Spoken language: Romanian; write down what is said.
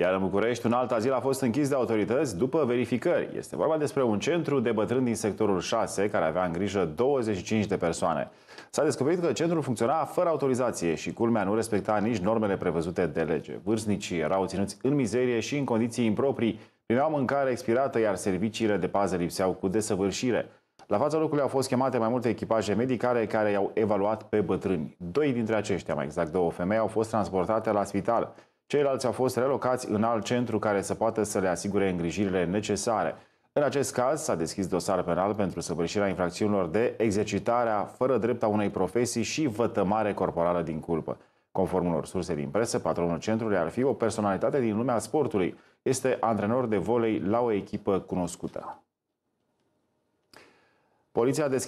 Iar în București, un alt azil a fost închis de autorități după verificări. Este vorba despre un centru de bătrâni din sectorul 6, care avea în grijă 25 de persoane. S-a descoperit că centrul funcționa fără autorizație și culmea nu respecta nici normele prevăzute de lege. Vârstnicii erau ținuți în mizerie și în condiții improprii, primeau mâncare expirată, iar serviciile de pază lipseau cu desăvârșire. La fața locului au fost chemate mai multe echipaje medicale care i-au evaluat pe bătrâni. Doi dintre aceștia, mai exact două femei, au fost transportate la spital. Ceilalți au fost relocați în alt centru care să poată să le asigure îngrijirile necesare. În acest caz s-a deschis dosar penal pentru săvârșirea infracțiunilor de exercitarea fără drept a unei profesii și vătămare corporală din culpă. Conform unor surse din presă, patronul centrului ar fi o personalitate din lumea sportului. Este antrenor de volei la o echipă cunoscută. Poliția a deschis